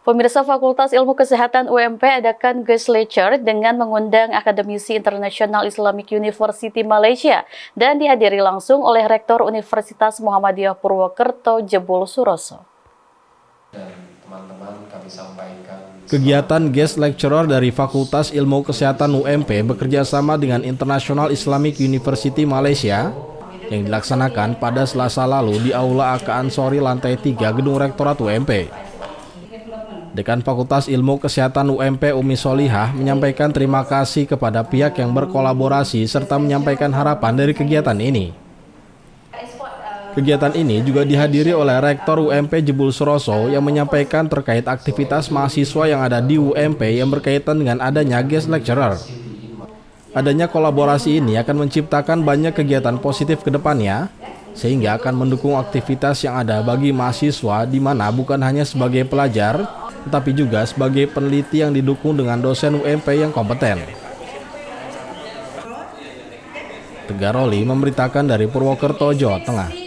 Pemirsa Fakultas Ilmu Kesehatan UMP adakan guest lecture dengan mengundang akademisi Internasional Islamic University Malaysia dan dihadiri langsung oleh Rektor Universitas Muhammadiyah Purwokerto Jebul Suroso. Kegiatan guest lecturer dari Fakultas Ilmu Kesehatan UMP bekerja sama dengan International Islamic University Malaysia yang dilaksanakan pada Selasa lalu di Aula Akaan Ansori lantai 3 Gedung Rektorat UMP. Dekan Fakultas Ilmu Kesehatan UMP Umi Solihah menyampaikan terima kasih kepada pihak yang berkolaborasi serta menyampaikan harapan dari kegiatan ini. Kegiatan ini juga dihadiri oleh Rektor UMP Jebul Suroso yang menyampaikan terkait aktivitas mahasiswa yang ada di UMP yang berkaitan dengan adanya guest lecturer. Adanya kolaborasi ini akan menciptakan banyak kegiatan positif ke depannya, sehingga akan mendukung aktivitas yang ada bagi mahasiswa di mana bukan hanya sebagai pelajar, tetapi juga sebagai peneliti yang didukung dengan dosen UMP yang kompeten. Tegaroli memberitakan dari Purwokerto, Jawa Tengah.